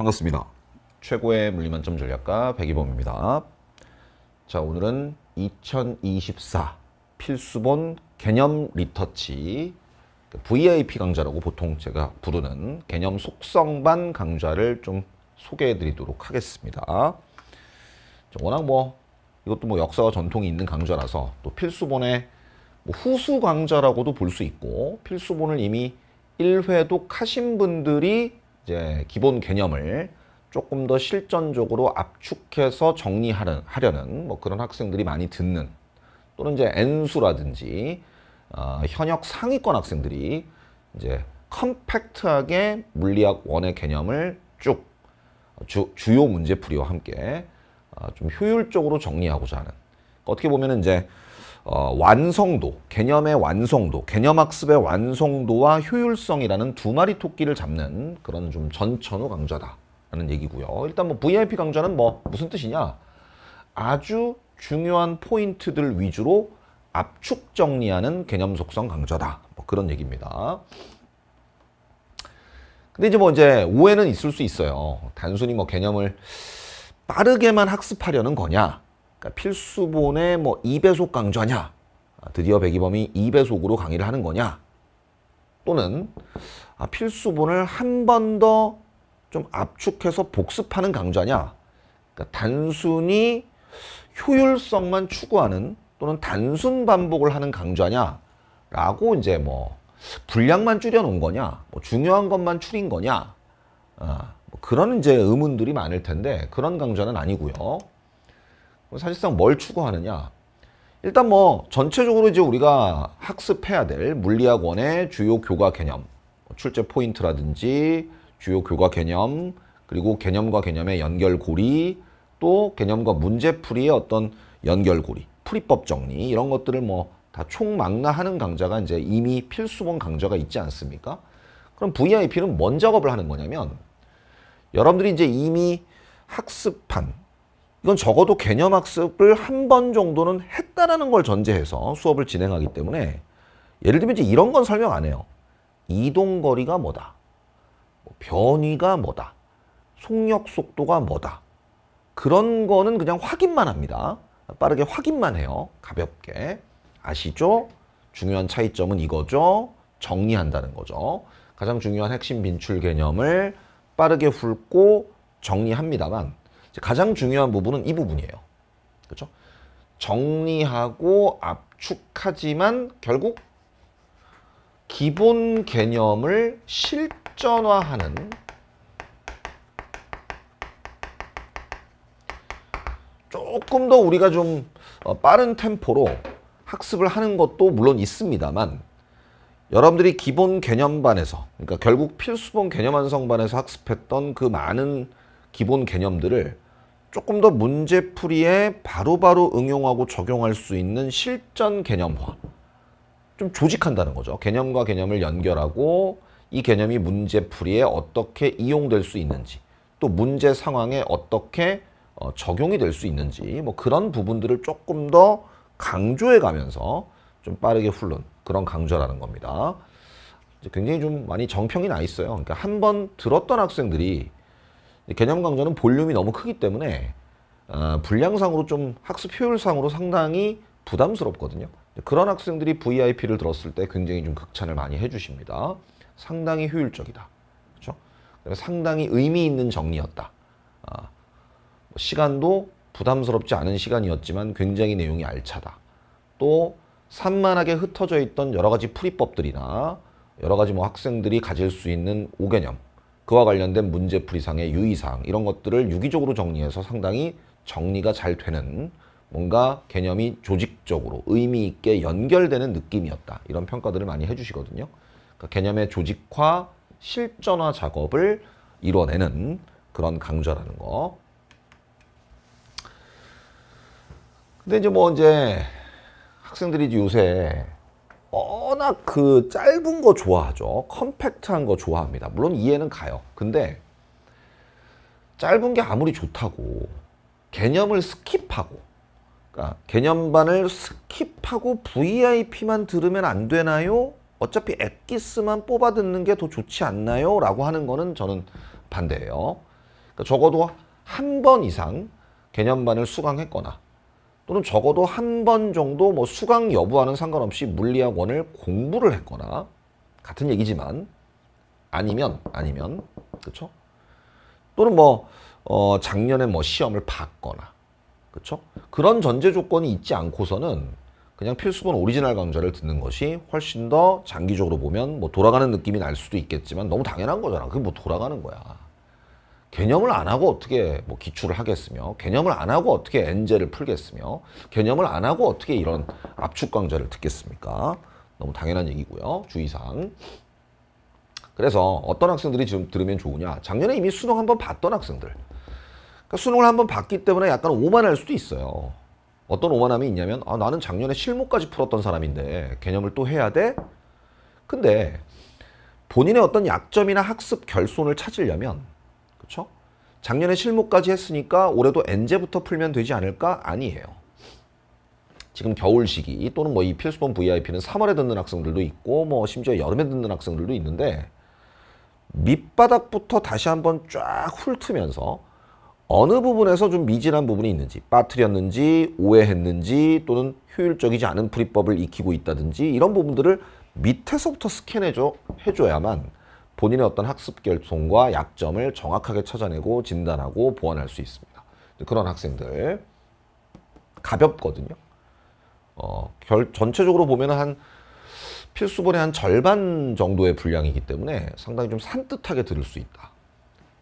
반갑습니다. 최고의 물리만점 전략가 백이범입니다. 자, 오늘은 2024 필수본 개념 리터치 VIP 그 강좌라고 보통 제가 부르는 개념 속성반 강좌를 좀 소개해 드리도록 하겠습니다. 워낙 뭐 이것도 뭐 역사와 전통이 있는 강좌라서 또 필수본의 뭐 후수 강좌라고도 볼 수 있고 필수본을 이미 1회독 하신 분들이 이제 기본 개념을 조금 더 실전적으로 압축해서 정리하려는 하려는 뭐 그런 학생들이 많이 듣는 또는 이제 N수라든지 어, 현역 상위권 학생들이 이제 컴팩트하게 물리학 1의 개념을 쭉 주, 주요 문제풀이와 함께 어, 좀 효율적으로 정리하고자 하는 어떻게 보면 이제 어, 완성도, 개념의 완성도, 개념학습의 완성도와 효율성이라는 두 마리 토끼를 잡는 그런 좀 전천후 강좌다라는 얘기고요. 일단 뭐 VIP 강좌는 뭐 무슨 뜻이냐? 아주 중요한 포인트들 위주로 압축 정리하는 개념 속성 강좌다. 뭐 그런 얘기입니다. 근데 이제 뭐 이제 오해는 있을 수 있어요. 단순히 뭐 개념을 빠르게만 학습하려는 거냐? 그러니까 필수본에뭐 2배속 강좌냐 아, 드디어 배기범이 2배속으로 강의를 하는 거냐 또는 아, 필수본을 한 번 더 좀 압축해서 복습하는 강좌냐 그러니까 단순히 효율성만 추구하는 또는 단순 반복을 하는 강좌냐 라고 이제 뭐 분량만 줄여놓은 거냐 뭐 중요한 것만 추린 거냐 아, 뭐 그런 이제 의문들이 많을 텐데 그런 강좌는 아니고요 뭐 사실상 뭘 추구하느냐? 일단 뭐 전체적으로 이제 우리가 학습해야 될 물리학원의 주요 교과 개념, 뭐 출제 포인트라든지 주요 교과 개념, 그리고 개념과 개념의 연결고리, 또 개념과 문제풀이의 어떤 연결고리, 풀이법 정리 이런 것들을 뭐 다 총망라하는 강좌가 이제 이미 필수본 강좌가 있지 않습니까? 그럼 VIP는 뭔 작업을 하는 거냐면 여러분들이 이제 이미 학습한 이건 적어도 개념 학습을 한 번 정도는 했다라는 걸 전제해서 수업을 진행하기 때문에 예를 들면 이제 이런 건 설명 안 해요. 이동 거리가 뭐다. 뭐 변위가 뭐다. 속력 속도가 뭐다. 그런 거는 그냥 확인만 합니다. 빠르게 확인만 해요. 가볍게. 아시죠? 중요한 차이점은 이거죠. 정리한다는 거죠. 가장 중요한 핵심 빈출 개념을 빠르게 훑고 정리합니다만 가장 중요한 부분은 이 부분이에요. 그렇죠? 정리하고 압축하지만 결국 기본 개념을 실전화하는 조금 더 우리가 좀 어, 빠른 템포로 학습을 하는 것도 물론 있습니다만 여러분들이 기본 개념반에서 그러니까 결국 필수본 개념완성반에서 학습했던 그 많은 기본 개념들을 조금 더 문제풀이에 바로바로 응용하고 적용할 수 있는 실전 개념화. 좀 조직한다는 거죠. 개념과 개념을 연결하고 이 개념이 문제풀이에 어떻게 이용될 수 있는지 또 문제 상황에 어떻게 어, 적용이 될 수 있는지 뭐 그런 부분들을 조금 더 강조해 가면서 좀 빠르게 훈련 그런 강조라는 겁니다. 굉장히 좀 많이 정평이 나 있어요. 그러니까 한 번 들었던 학생들이 개념 강좌는 볼륨이 너무 크기 때문에 어, 아, 분량상으로 좀 학습 효율상으로 상당히 부담스럽거든요. 그런 학생들이 VIP를 들었을 때 굉장히 좀 극찬을 많이 해주십니다. 상당히 효율적이다. 그렇죠? 상당히 의미 있는 정리였다. 어, 시간도 부담스럽지 않은 시간이었지만 굉장히 내용이 알차다. 또 산만하게 흩어져 있던 여러 가지 풀이법들이나 여러 가지 뭐 학생들이 가질 수 있는 오개념 그와 관련된 문제풀이상의 유의사항 이런 것들을 유기적으로 정리해서 상당히 정리가 잘 되는 뭔가 개념이 조직적으로 의미 있게 연결되는 느낌이었다. 이런 평가들을 많이 해주시거든요. 그러니까 개념의 조직화, 실전화 작업을 이뤄내는 그런 강좌라는 거. 근데 이제 뭐 이제 학생들이 요새 워낙 그 짧은 거 좋아하죠. 컴팩트한 거 좋아합니다. 물론 이해는 가요. 근데 짧은 게 아무리 좋다고 개념을 스킵하고 그러니까 개념반을 스킵하고 VIP만 들으면 안 되나요? 어차피 앱기스만 뽑아 듣는 게 더 좋지 않나요? 라고 하는 거는 저는 반대예요. 그러니까 적어도 한 번 이상 개념반을 수강했거나 또는 적어도 한 번 정도 뭐 수강 여부와는 상관없이 물리학 원을 공부를 했거나 같은 얘기지만 아니면 아니면 그쵸 또는 뭐 어, 작년에 뭐 시험을 봤거나 그쵸 그런 전제 조건이 있지 않고서는 그냥 필수본 오리지널 강좌를 듣는 것이 훨씬 더 장기적으로 보면 뭐 돌아가는 느낌이 날 수도 있겠지만 너무 당연한 거잖아. 그게 뭐 돌아가는 거야. 개념을 안 하고 어떻게 뭐 기출을 하겠으며 개념을 안 하고 어떻게 엔제를 풀겠으며 개념을 안 하고 어떻게 이런 압축 강좌를 듣겠습니까? 너무 당연한 얘기고요. 주의사항. 그래서 어떤 학생들이 지금 들으면 좋으냐. 작년에 이미 수능 한번 봤던 학생들. 그러니까 수능을 한번 봤기 때문에 약간 오만할 수도 있어요. 어떤 오만함이 있냐면 아, 나는 작년에 실무까지 풀었던 사람인데 개념을 또 해야 돼? 근데 본인의 어떤 약점이나 학습 결손을 찾으려면 그죠 작년에 실무까지 했으니까 올해도 엔제부터 풀면 되지 않을까? 아니에요. 지금 겨울 시기 또는 뭐 이 필수본 VIP는 3월에 듣는 학생들도 있고 뭐 심지어 여름에 듣는 학생들도 있는데 밑바닥부터 다시 한번 쫙 훑으면서 어느 부분에서 좀 미진한 부분이 있는지 빠뜨렸는지 오해했는지 또는 효율적이지 않은 풀이법을 익히고 있다든지 이런 부분들을 밑에서부터 스캔해줘 해줘야만 본인의 어떤 학습 결손과 약점을 정확하게 찾아내고 진단하고 보완할 수 있습니다. 그런 학생들 가볍거든요. 어, 결, 전체적으로 보면 한 필수본의 한 절반 정도의 분량이기 때문에 상당히 좀 산뜻하게 들을 수 있다.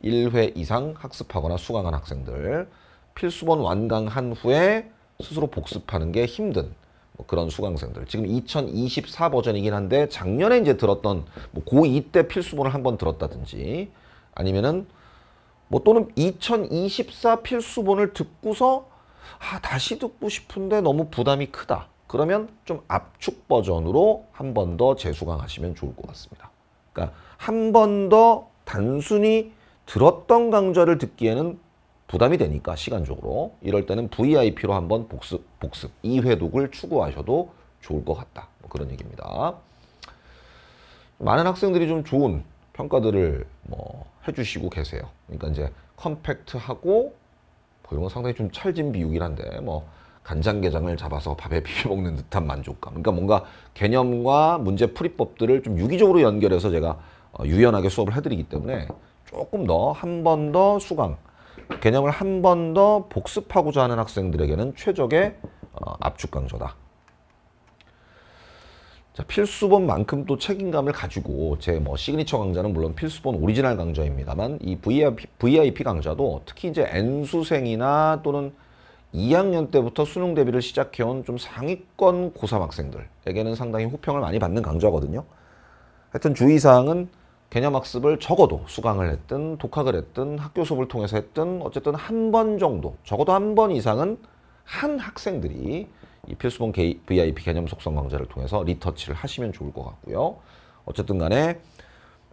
1회 이상 학습하거나 수강한 학생들 필수본 완강한 후에 스스로 복습하는 게 힘든 뭐 그런 수강생들 지금 2024 버전이긴 한데 작년에 이제 들었던 뭐 고2 때 필수본을 한번 들었다든지 아니면은 뭐 또는 2024 필수본을 듣고서 아 다시 듣고 싶은데 너무 부담이 크다 그러면 좀 압축 버전으로 한 번 더 재수강하시면 좋을 것 같습니다 그러니까 한 번 더 단순히 들었던 강좌를 듣기에는 부담이 되니까 시간적으로 이럴 때는 VIP로 한번 복습, 복습, 이회독을 추구하셔도 좋을 것 같다. 뭐 그런 얘기입니다. 많은 학생들이 좀 좋은 평가들을 뭐 해주시고 계세요. 그러니까 이제 컴팩트하고 뭐 이런 건 상당히 좀 찰진 비유긴 한데 뭐 간장게장을 잡아서 밥에 비벼 먹는 듯한 만족감. 그러니까 뭔가 개념과 문제 풀이법들을 좀 유기적으로 연결해서 제가 어, 유연하게 수업을 해드리기 때문에 조금 더 한 번 더 수강 개념을 한 번 더 복습하고자 하는 학생들에게는 최적의 어, 압축 강좌다. 자, 필수본만큼 또 책임감을 가지고 제 뭐 시그니처 강좌는 물론 필수본 오리지널 강좌입니다만 이 VIP, 강좌도 특히 이제 N수생이나 또는 2학년 때부터 수능 대비를 시작해온 좀 상위권 고3 학생들에게는 상당히 호평을 많이 받는 강좌거든요. 하여튼 주의사항은 개념 학습을 적어도 수강을 했든 독학을 했든 학교 수업을 통해서 했든 어쨌든 한 번 정도 적어도 한 번 이상은 한 학생들이 이 필수본 VIP 개념 속성 강좌를 통해서 리터치를 하시면 좋을 것 같고요. 어쨌든 간에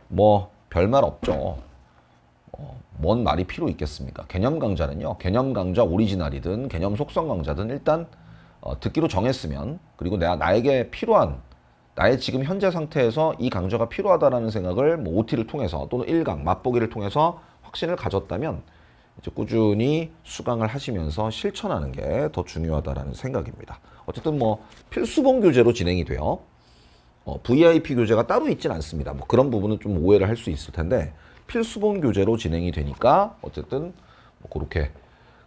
뭐 별말 없죠. 어, 뭔 말이 필요 있겠습니까? 개념 강좌는요. 개념 강좌 오리지널이든 개념 속성 강좌든 일단 어, 듣기로 정했으면 그리고 내가 나에게 필요한 나의 지금 현재 상태에서 이 강좌가 필요하다라는 생각을 뭐 OT를 통해서 또는 1강 맛보기를 통해서 확신을 가졌다면 이제 꾸준히 수강을 하시면서 실천하는 게 더 중요하다라는 생각입니다. 어쨌든 뭐 필수본 교재로 진행이 돼요. 어, VIP 교재가 따로 있진 않습니다. 뭐 그런 부분은 좀 오해를 할 수 있을 텐데 필수본 교재로 진행이 되니까 어쨌든 뭐 그렇게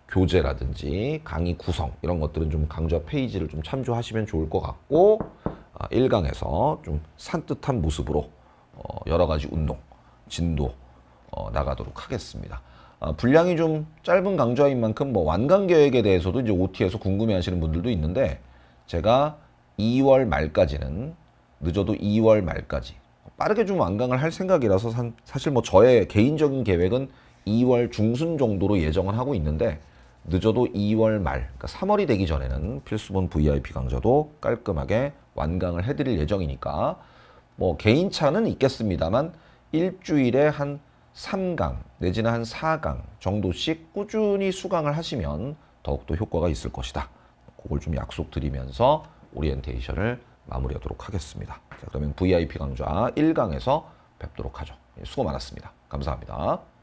교재라든지 강의 구성 이런 것들은 좀 강좌 페이지를 좀 참조하시면 좋을 것 같고 1강에서좀 아, 산뜻한 모습으로 어, 여러 가지 운동, 진도 어, 나가도록 하겠습니다. 아, 분량이 좀 짧은 강좌인 만큼 뭐 완강 계획에 대해서도 이제 OT에서 궁금해하시는 분들도 있는데 제가 2월 말까지는 늦어도 2월 말까지 빠르게 좀 완강을 할 생각이라서 사실 뭐 저의 개인적인 계획은 2월 중순 정도로 예정을 하고 있는데 늦어도 2월 말, 그러니까 3월이 되기 전에는 필수본 VIP 강좌도 깔끔하게 완강을 해드릴 예정이니까 뭐 개인차는 있겠습니다만 일주일에 한 3강 내지는 한 4강 정도씩 꾸준히 수강을 하시면 더욱더 효과가 있을 것이다. 그걸 좀 약속드리면서 오리엔테이션을 마무리하도록 하겠습니다. 자, 그러면 VIP 강좌 1강에서 뵙도록 하죠. 예, 수고 많았습니다. 감사합니다.